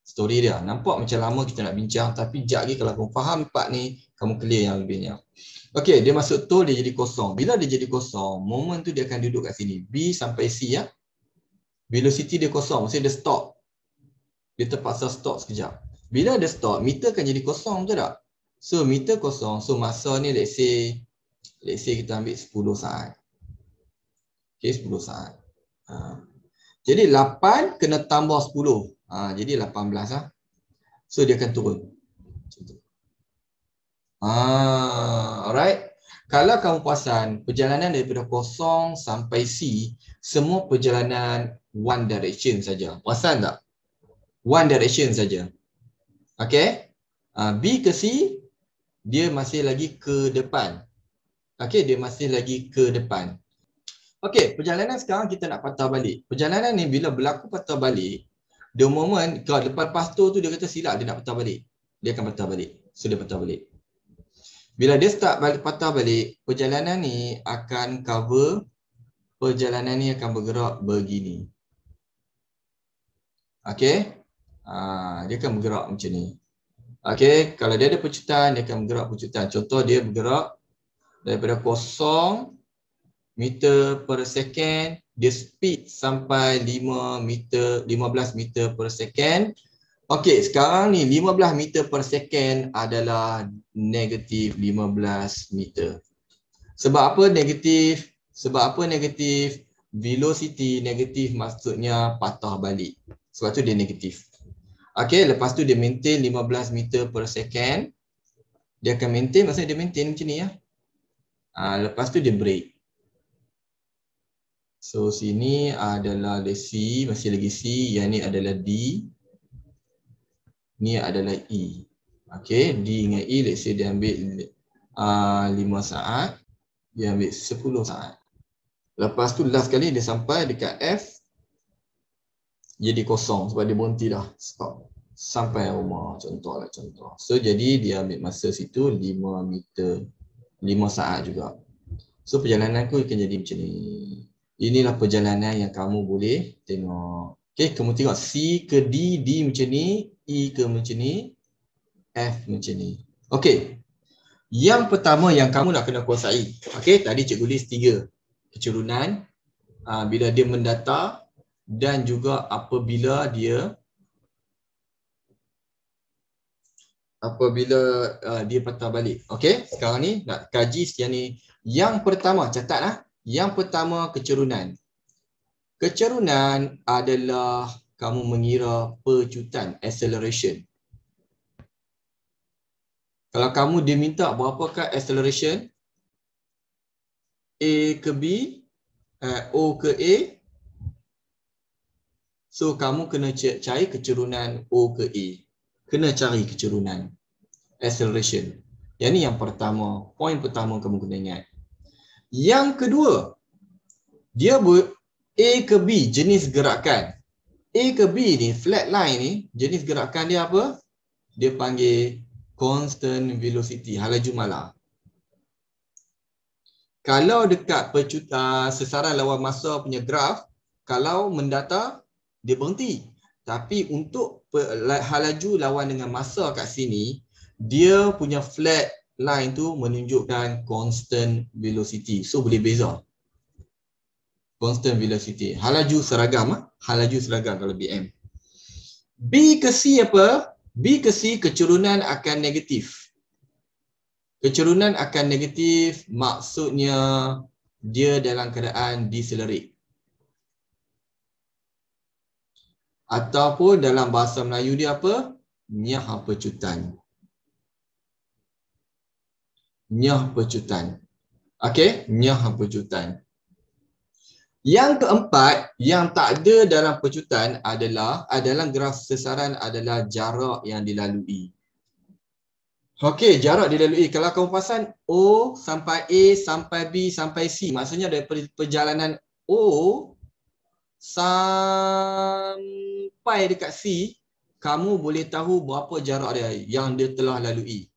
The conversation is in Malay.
story dia. Nampak macam lama kita nak bincang tapi jap lagi kalau kamu faham part ni, kamu clear yang lebihnya. Okey, dia masuk tu dia jadi kosong. Bila dia jadi kosong, moment tu dia akan duduk kat sini. B sampai C ya. Velocity dia kosong, maksudnya dia stop. Dia terpaksa stop sekejap. Bila dia stop, meter akan jadi kosong betul tak? So meter kosong, so masa ni let's say let's say kita ambil 10 saat. Okey, 10 saat. Ha. Jadi 8 kena tambah 10. Ha. Jadi 18 lah. So dia akan turun. Ha. Alright. Kalau kamu puasan, perjalanan daripada kosong sampai C, semua perjalanan one direction saja. Puasan tak? One direction saja. Okay? Ha, B ke C, dia masih lagi ke depan. Okay, dia masih lagi ke depan. Okey, perjalanan sekarang kita nak patah balik. Perjalanan ni bila berlaku patah balik, the moment kau depan pastor tu dia kata silap dia nak patah balik. Dia akan patah balik. So dia patah balik. Bila dia start balik, patah balik, perjalanan ni akan cover perjalanan ni akan bergerak begini. Okey? Ha, dia akan bergerak macam ni. Okey, kalau dia ada pecutan, dia akan bergerak pecutan. Contoh dia bergerak daripada kosong meter per second dia speed sampai 5 meter 15 meter per second okey sekarang ni 15 meter per second adalah negatif 15 meter sebab apa negatif sebab apa negatif velocity negatif maksudnya patah balik sebab tu dia negatif okey lepas tu dia maintain 15 meter per second dia akan maintain maksudnya dia maintain macam ni ya Uh, lepas tu dia break So sini adalah C, masih lagi C, yang ni adalah D. Ni adalah E. Okay, D dengan E let's say dia ambil uh, ah, 5 saat, dia ambil 10 saat. Lepas tu last kali dia sampai dekat F, jadi kosong sebab dia berhenti dah, stop. Sampai rumah, contoh lah contoh. So jadi dia ambil masa situ 5 meter, 5 saat juga. So perjalanan aku akan jadi macam ni inilah perjalanan yang kamu boleh tengok. Okay, kamu tengok C ke D, D macam ni, E ke macam ni, F macam ni. Okay, yang pertama yang kamu nak kena kuasai. Okay, tadi cikgu list tiga. kecerunan uh, ah, bila dia mendata dan juga apabila dia apabila uh, dia patah balik. Okay, sekarang ni nak kaji setiap ni. Yang pertama, catatlah. Yang pertama kecerunan. Kecerunan adalah kamu mengira pecutan acceleration. Kalau kamu diminta berapakah acceleration A ke B, eh, O ke A. So kamu kena cari kecerunan O ke A. Kena cari kecerunan acceleration. Yang ni yang pertama, poin pertama kamu kena ingat. Yang kedua, dia buat A ke B jenis gerakan. A ke B ni, flat line ni, jenis gerakan dia apa? Dia panggil constant velocity, halaju malah. Kalau dekat percuta, sesaran lawan masa punya graf, kalau mendata, dia berhenti. Tapi untuk halaju lawan dengan masa kat sini, dia punya flat line tu menunjukkan constant velocity. So boleh beza. Constant velocity. Halaju seragam. Ah. Halaju seragam kalau BM. B ke C apa? B ke C kecerunan akan negatif. Kecerunan akan negatif maksudnya dia dalam keadaan decelerate. Ataupun dalam bahasa Melayu dia apa? Nyah pecutan nyah pecutan. Okey, nyah pecutan. Yang keempat, yang tak ada dalam pecutan adalah adalah graf sesaran adalah jarak yang dilalui. Okey, jarak dilalui. Kalau kamu pasan O sampai A sampai B sampai C, maksudnya dari perjalanan O sampai dekat C, kamu boleh tahu berapa jarak dia yang dia telah lalui.